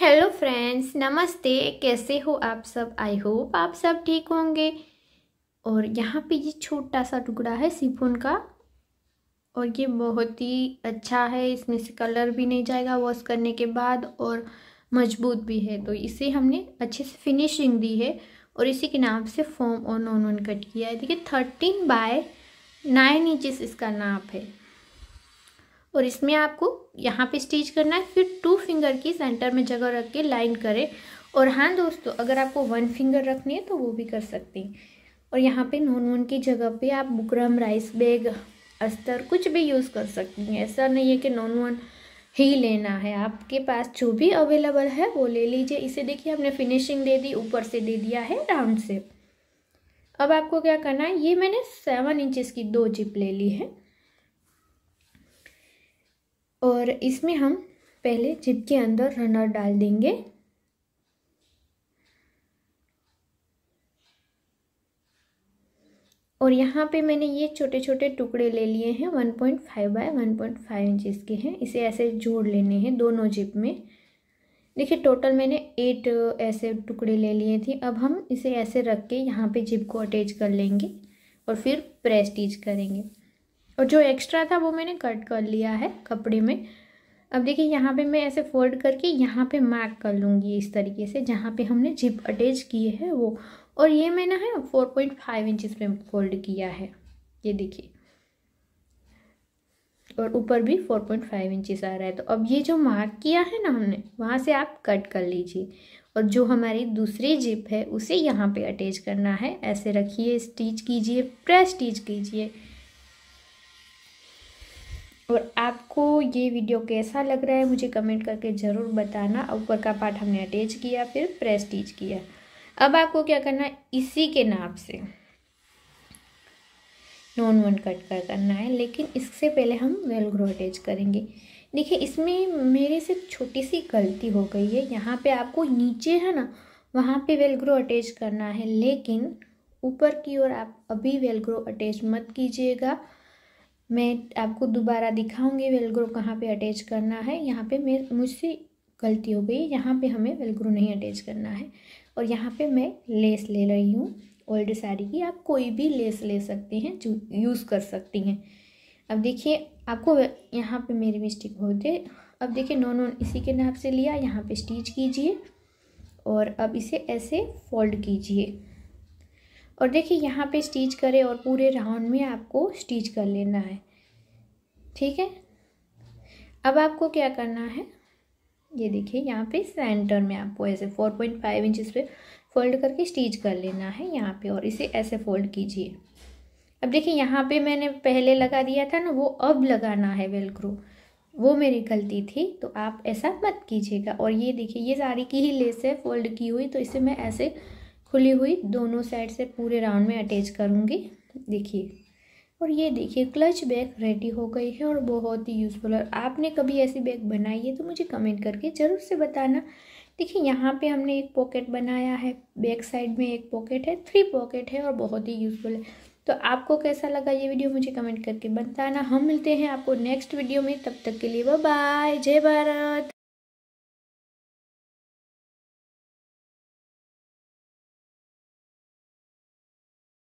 hello friends नमस्ते कैसे हो आप सब आई होप आप सब ठीक होंगे और यहाँ पे ये छोटा सा टुकड़ा है सिफोन का और ये बहुत ही अच्छा है इसमें से कलर भी नहीं जाएगा वॉश करने के बाद और मजबूत भी है तो इसे हमने अच्छे से फिनिशिंग दी है और इसी के नाम से फॉर्म और नॉन वन कट किया है देखिए थर्टीन बाय नाइन इंचज़ इसका नाप है और इसमें आपको यहाँ पे स्टिच करना है फिर टू फिंगर की सेंटर में जगह रख के लाइन करें और हाँ दोस्तों अगर आपको वन फिंगर रखनी है तो वो भी कर सकते हैं और यहाँ पे नोन वन की जगह पे आप बुकरम राइस बैग अस्तर कुछ भी यूज़ कर सकती हैं ऐसा नहीं है कि नॉन वन ही लेना है आपके पास जो भी अवेलेबल है वो ले लीजिए इसे देखिए हमने फिनिशिंग दे दी ऊपर से दे दिया है राउंड से अब आपको क्या करना है ये मैंने सेवन इंचेस की दो जिप ले ली है और इसमें हम पहले चिप के अंदर रनर डाल देंगे और यहाँ पे मैंने ये छोटे छोटे टुकड़े ले लिए हैं 1.5 point five by one point five inch के हैं इसे ऐसे जोड़ लेने हैं दोनों जिप में देखिए टोटल मैंने एट ऐसे टुकड़े ले लिए थे अब हम इसे ऐसे रख के यहाँ पे जिप को अटैच कर लेंगे और फिर प्रेस्टीज करेंगे और जो एक्स्ट्रा था वो मैंने कट कर लिया है कपड़े में अब देखिए यहाँ पे मैं ऐसे फोल्ड करके यहाँ पे मार्क कर लूँगी इस तरीके से जहाँ पे हमने जिप अटैच किए हैं वो और ये मैंने है फोर पॉइंट फाइव इंचज़ में फोल्ड किया है ये देखिए और ऊपर भी फोर पॉइंट फाइव इंचज़ आ रहा है तो अब ये जो मार्क किया है ना हमने वहाँ से आप कट कर लीजिए और जो हमारी दूसरी जिप है उसे यहाँ पर अटैच करना है ऐसे रखिए स्टिच कीजिए प्रेस स्टिच कीजिए और आपको ये वीडियो कैसा लग रहा है मुझे कमेंट करके ज़रूर बताना ऊपर का पार्ट हमने अटैच किया फिर प्रेस किया अब आपको क्या करना है इसी के नाप से नॉन वन कट कर करना है लेकिन इससे पहले हम वेल ग्रो अटैच करेंगे देखिए इसमें मेरे से छोटी सी गलती हो गई है यहाँ पे आपको नीचे है ना वहाँ पे वेल ग्रो अटैच करना है लेकिन ऊपर की ओर आप अभी वेल ग्रो अटैच मत कीजिएगा मैं आपको दोबारा दिखाऊंगी वेलग्रो कहाँ पे अटैच करना है यहाँ पे मैं मुझसे गलती हो गई यहाँ पे हमें वेलग्रो नहीं अटैच करना है और यहाँ पे मैं लेस ले रही हूँ ओल्ड साड़ी की आप कोई भी लेस ले सकते हैं जो यूज़ कर सकती हैं अब देखिए आपको यहाँ पे मेरी मिस्टेक होते अब देखिए नॉन नॉन इसी के नाप से लिया यहाँ पर स्टिच कीजिए और अब इसे ऐसे फोल्ड कीजिए और देखिए यहाँ पे स्टिच करें और पूरे राउंड में आपको स्टिच कर लेना है ठीक है अब आपको क्या करना है ये देखिए यहाँ पे सेंटर में आपको ऐसे फोर पॉइंट फाइव इंचज़ पर फोल्ड करके स्टिच कर लेना है यहाँ पे और इसे ऐसे फोल्ड कीजिए अब देखिए यहाँ पे मैंने पहले लगा दिया था ना वो अब लगाना है वेलक्रो वो मेरी गलती थी तो आप ऐसा मत कीजिएगा और ये देखिए ये साड़ी की ही लेस है फोल्ड की हुई तो इसे मैं ऐसे खुली हुई दोनों साइड से पूरे राउंड में अटैच करूँगी देखिए और ये देखिए क्लच बैग रेडी हो गई है और बहुत ही यूज़फुल और आपने कभी ऐसी बैग बनाई है तो मुझे कमेंट करके ज़रूर से बताना देखिए यहाँ पे हमने एक पॉकेट बनाया है बैक साइड में एक पॉकेट है थ्री पॉकेट है और बहुत ही यूज़फुल है तो आपको कैसा लगा ये वीडियो मुझे कमेंट करके बताना हम मिलते हैं आपको नेक्स्ट वीडियो में तब तक के लिए बाय जय भारत